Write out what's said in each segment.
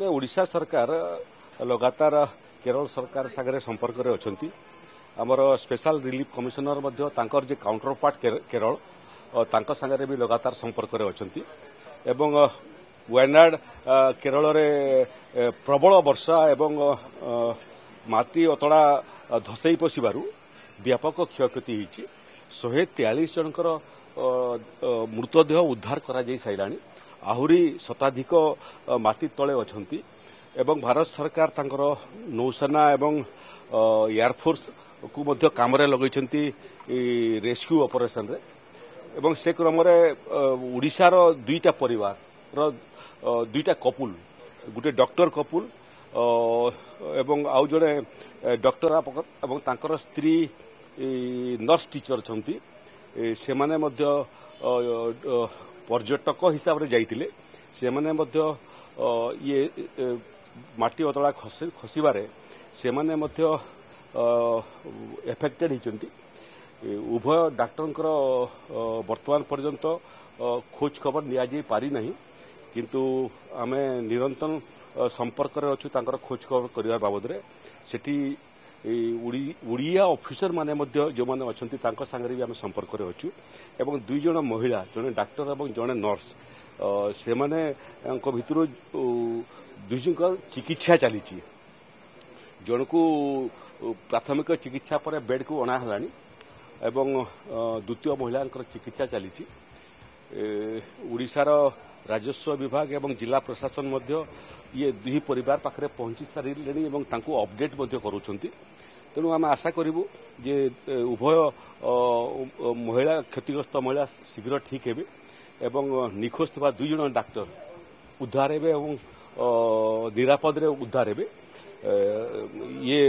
ଓଡ଼ିଶା ସରକାର ଲଗାତାର କେରଳ ସରକାର ସାଙ୍ଗରେ ସମ୍ପର୍କରେ ଅଛନ୍ତି ଆମର ସ୍ପେଶାଲ ରିଲିଫ୍ କମିଶନର ମଧ୍ୟ ତାଙ୍କର ଯେ କାଉଣ୍ଟର ପାର୍ଟ କେରଳ ତାଙ୍କ ସାଙ୍ଗରେ ବି ଲଗାତାର ସମ୍ପର୍କରେ ଅଛନ୍ତି ଏବଂ ୱାଇନାଡ କେରଳରେ ପ୍ରବଳ ବର୍ଷା ଏବଂ ମାଟି ଅତଡ଼ା ଧସେଇ ପଶିବାରୁ ବ୍ୟାପକ କ୍ଷୟକ୍ଷତି ହୋଇଛି ଶହେ ତେୟାଳିଶ ଜଣଙ୍କର ମୃତଦେହ ଉଦ୍ଧାର କରାଯାଇ ସାରିଲାଣି ଆହୁରି ଶତାଧିକ ମାଟି ତଳେ ଅଛନ୍ତି ଏବଂ ଭାରତ ସରକାର ତାଙ୍କର ନୌସେନା ଏବଂ ଏୟାରଫୋର୍ସକୁ ମଧ୍ୟ କାମରେ ଲଗାଇଛନ୍ତି ରେସ୍କ୍ୟୁ ଅପରେସନରେ ଏବଂ ସେ କ୍ରମରେ ଓଡ଼ିଶାର ଦୁଇଟା ପରିବାରର ଦୁଇଟା କପୁଲ ଗୋଟିଏ ଡକ୍ଟର କପୁଲ ଏବଂ ଆଉ ଜଣେ ଡକ୍ଟର ଏବଂ ତାଙ୍କର ସ୍ତ୍ରୀ ନର୍ସ ଟିଚର ଅଛନ୍ତି ସେମାନେ ମଧ୍ୟ ପର୍ଯ୍ୟଟକ ହିସାବରେ ଯାଇଥିଲେ ସେମାନେ ମଧ୍ୟ ଇଏ ମାଟି ଅତଳା ଖସିବାରେ ସେମାନେ ମଧ୍ୟ ଏଫେକ୍ଟେଡ଼ ହୋଇଛନ୍ତି ଉଭୟ ଡାକ୍ତରଙ୍କର ବର୍ତ୍ତମାନ ପର୍ଯ୍ୟନ୍ତ ଖୋଜ ଖବର ନିଆଯାଇ ପାରିନାହିଁ କିନ୍ତୁ ଆମେ ନିରନ୍ତର ସମ୍ପର୍କରେ ଅଛୁ ତାଙ୍କର ଖୋଜ ଖବର କରିବା ବାବଦରେ ସେଠି ଓଡ଼ିଆ ଅଫିସରମାନେ ମଧ୍ୟ ଯେଉଁମାନେ ଅଛନ୍ତି ତାଙ୍କ ସାଙ୍ଗରେ ବି ଆମେ ସମ୍ପର୍କରେ ଅଛୁ ଏବଂ ଦୁଇ ଜଣ ମହିଳା ଜଣେ ଡାକ୍ତର ଏବଂ ଜଣେ ନର୍ସ ସେମାନେଙ୍କ ଭିତରୁ ଦୁଇଜଣଙ୍କ ଚିକିତ୍ସା ଚାଲିଛି ଜଣକୁ ପ୍ରାଥମିକ ଚିକିତ୍ସା ପରେ ବେଡ୍କୁ ଅଣା ହେଲାଣି ଏବଂ ଦ୍ୱିତୀୟ ମହିଳାଙ୍କର ଚିକିତ୍ସା ଚାଲିଛି ଓଡ଼ିଶାର ରାଜସ୍ୱ ବିଭାଗ ଏବଂ ଜିଲ୍ଲା ପ୍ରଶାସନ ମଧ୍ୟ ଇଏ ଦୁଇ ପରିବାର ପାଖରେ ପହଞ୍ଚି ସାରିଲେଣି ଏବଂ ତାଙ୍କୁ ଅପଡେଟ୍ ମଧ୍ୟ କରୁଛନ୍ତି ତେଣୁ ଆମେ ଆଶା କରିବୁ ଯେ ଉଭୟ ମହିଳା କ୍ଷତିଗ୍ରସ୍ତ ମହିଳା ଶୀଘ୍ର ଠିକ୍ ହେବେ ଏବଂ ନିଖୋଜ ଥିବା ଦୁଇ ଜଣ ଡାକ୍ତର ଉଦ୍ଧାର ହେବେ ଏବଂ ନିରାପଦରେ ଉଦ୍ଧାର ହେବେ ଇଏ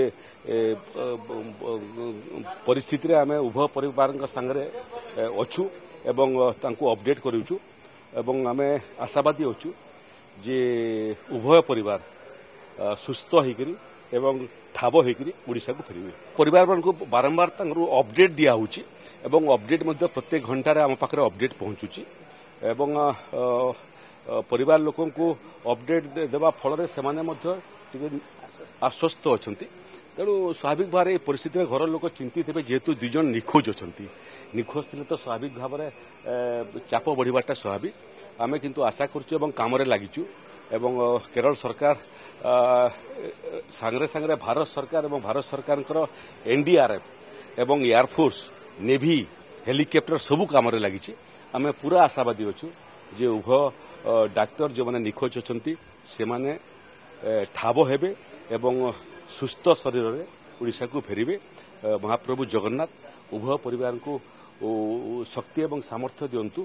ପରିସ୍ଥିତିରେ ଆମେ ଉଭୟ ପରିବାରଙ୍କ ସାଙ୍ଗରେ ଅଛୁ ଏବଂ ତାଙ୍କୁ ଅପଡେଟ୍ କରୁଛୁ ଏବଂ ଆମେ ଆଶାବାଦୀ ଅଛୁ ଯେ ଉଭୟ ପରିବାର ସୁସ୍ଥ ହୋଇକରି ଏବଂ ଠାବ ହୋଇକରି ଓଡ଼ିଶାକୁ ଫେରିବେ ପରିବାରମାନଙ୍କୁ ବାରମ୍ବାର ତାଙ୍କର ଅପଡେଟ୍ ଦିଆହେଉଛି ଏବଂ ଅପଡେଟ୍ ମଧ୍ୟ ପ୍ରତ୍ୟେକ ଘଣ୍ଟାରେ ଆମ ପାଖରେ ଅପଡେଟ୍ ପହଞ୍ଚୁଛି ଏବଂ ପରିବାର ଲୋକଙ୍କୁ ଅପଡେଟ୍ ଦେବା ଫଳରେ ସେମାନେ ମଧ୍ୟ ଟିକେ ଆଶ୍ୱସ୍ତ ଅଛନ୍ତି ତେଣୁ ସ୍ୱାଭାବିକ ଭାବରେ ଏ ପରିସ୍ଥିତିରେ ଘର ଲୋକ ଚିନ୍ତିତ ହେବେ ଯେହେତୁ ଦୁଇ ଜଣ ନିଖୋଜ ଅଛନ୍ତି ନିଖୋଜ ଥିଲେ ତ ସ୍ୱାଭାବିକ ଭାବରେ ଚାପ ବଢ଼ିବାଟା ସ୍ୱାଭାବିକ ଆମେ କିନ୍ତୁ ଆଶା କରୁଛୁ ଏବଂ କାମରେ ଲାଗିଛୁ এবং কেরল সরকার সাংরে সাংরে ভারত সরকার এবং ভারত সরকারঙ্কর এনডিআরএফ এবং এয়ারফোর্স নেভি হেলিকপ্টর সবু কামরে লাগিছে আমি পুরা আশাবাদী অছু যে উভয় ডাক্তার যে নিখোঁজ অনেক সেমানে ঠাব হেবে এবং ସୁସ୍ଥ ଶରୀରରେ ଓଡ଼ିଶାକୁ ଫେରିବେ ମହାପ୍ରଭୁ ଜଗନ୍ନାଥ ଉଭୟ ପରିବାରଙ୍କୁ ଶକ୍ତି ଏବଂ ସାମର୍ଥ୍ୟ ଦିଅନ୍ତୁ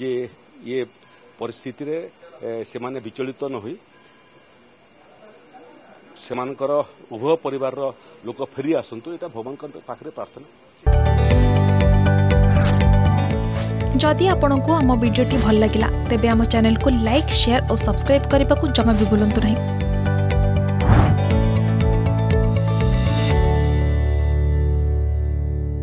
ଯେ ଇଏ ପରିସ୍ଥିତିରେ ସେମାନେ ବିଚଳିତ ନ ହୋଇ ସେମାନଙ୍କର ଉଭୟ ପରିବାରର ଲୋକ ଫେରି ଆସନ୍ତୁ ଏଇଟା ଭଗବାନଙ୍କ ପାଖରେ ପ୍ରାର୍ଥନା ଯଦି ଆପଣଙ୍କୁ ଆମ ଭିଡ଼ିଓଟି ଭଲ ଲାଗିଲା ତେବେ ଆମ ଚ୍ୟାନେଲକୁ ଲାଇକ୍ ସେୟାର ଓ ସବସ୍କ୍ରାଇବ୍ କରିବାକୁ ଜମା ବି ଭୁଲନ୍ତୁ ନାହିଁ